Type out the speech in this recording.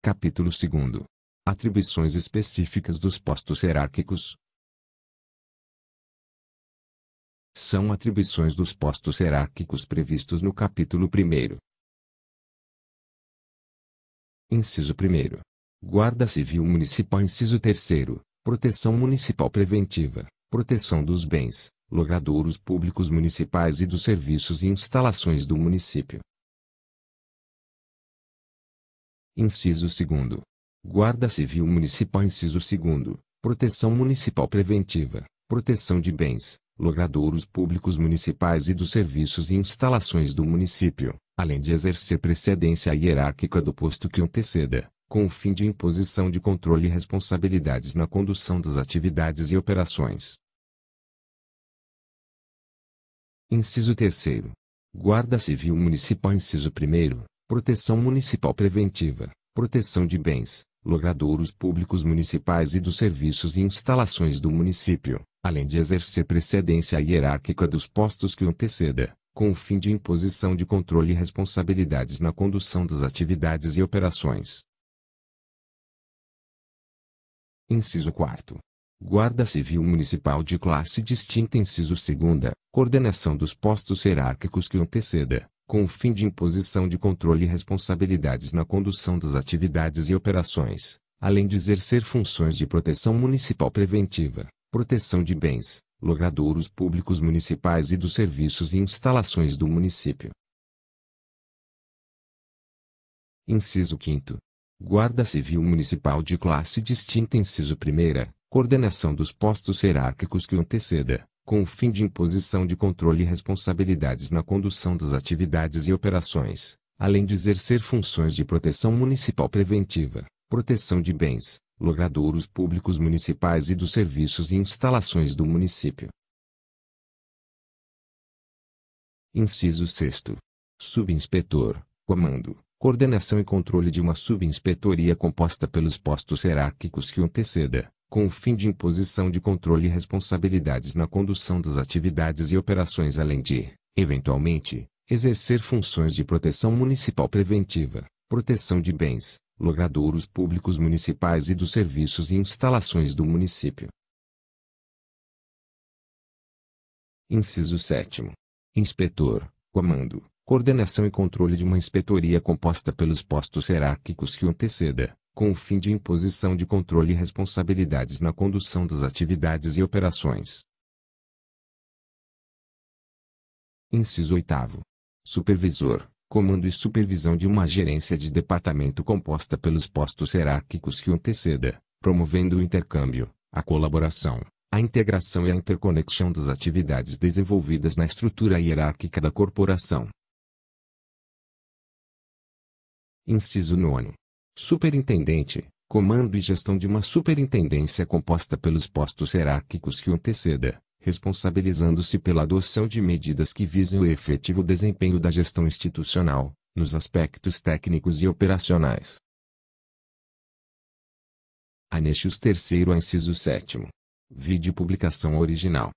Capítulo 2 Atribuições específicas dos postos hierárquicos São atribuições dos postos hierárquicos previstos no capítulo 1. Inciso 1. Guarda Civil Municipal Inciso 3. Proteção Municipal Preventiva, Proteção dos Bens, Logradouros Públicos Municipais e dos Serviços e Instalações do Município Inciso 2. Guarda Civil Municipal Inciso 2. Proteção Municipal Preventiva, Proteção de Bens, Logradouros Públicos Municipais e dos Serviços e Instalações do Município, além de exercer precedência hierárquica do posto que anteceda, com o fim de imposição de controle e responsabilidades na condução das atividades e operações. Inciso 3. Guarda Civil Municipal Inciso 1 proteção municipal preventiva, proteção de bens, logradouros públicos municipais e dos serviços e instalações do município, além de exercer precedência hierárquica dos postos que o anteceda, com o fim de imposição de controle e responsabilidades na condução das atividades e operações. Inciso 4. Guarda Civil Municipal de classe distinta Inciso 2 Coordenação dos postos hierárquicos que o anteceda, com o fim de imposição de controle e responsabilidades na condução das atividades e operações, além de exercer funções de proteção municipal preventiva, proteção de bens, logradouros públicos municipais e dos serviços e instalações do município. Inciso 5. Guarda Civil Municipal de classe distinta. Inciso 1. Coordenação dos postos hierárquicos que anteceda, com o fim de imposição de controle e responsabilidades na condução das atividades e operações, além de exercer funções de proteção municipal preventiva, proteção de bens, logradouros públicos municipais e dos serviços e instalações do município. Inciso 6. Subinspetor, comando, coordenação e controle de uma subinspetoria composta pelos postos hierárquicos que o anteceda, com o fim de imposição de controle e responsabilidades na condução das atividades e operações além de, eventualmente, exercer funções de proteção municipal preventiva, proteção de bens, logradouros públicos municipais e dos serviços e instalações do município. Inciso 7. Inspetor, comando, coordenação e controle de uma inspetoria composta pelos postos hierárquicos que o anteceda, com o fim de imposição de controle e responsabilidades na condução das atividades e operações. Inciso 8. Supervisor comando e supervisão de uma gerência de departamento composta pelos postos hierárquicos que o anteceda, promovendo o intercâmbio, a colaboração, a integração e a interconexão das atividades desenvolvidas na estrutura hierárquica da corporação. Inciso 9. Superintendente, comando e gestão de uma superintendência composta pelos postos hierárquicos que o anteceda, responsabilizando-se pela adoção de medidas que visem o efetivo desempenho da gestão institucional, nos aspectos técnicos e operacionais. Anexos 3 a inciso 7. Vide publicação original.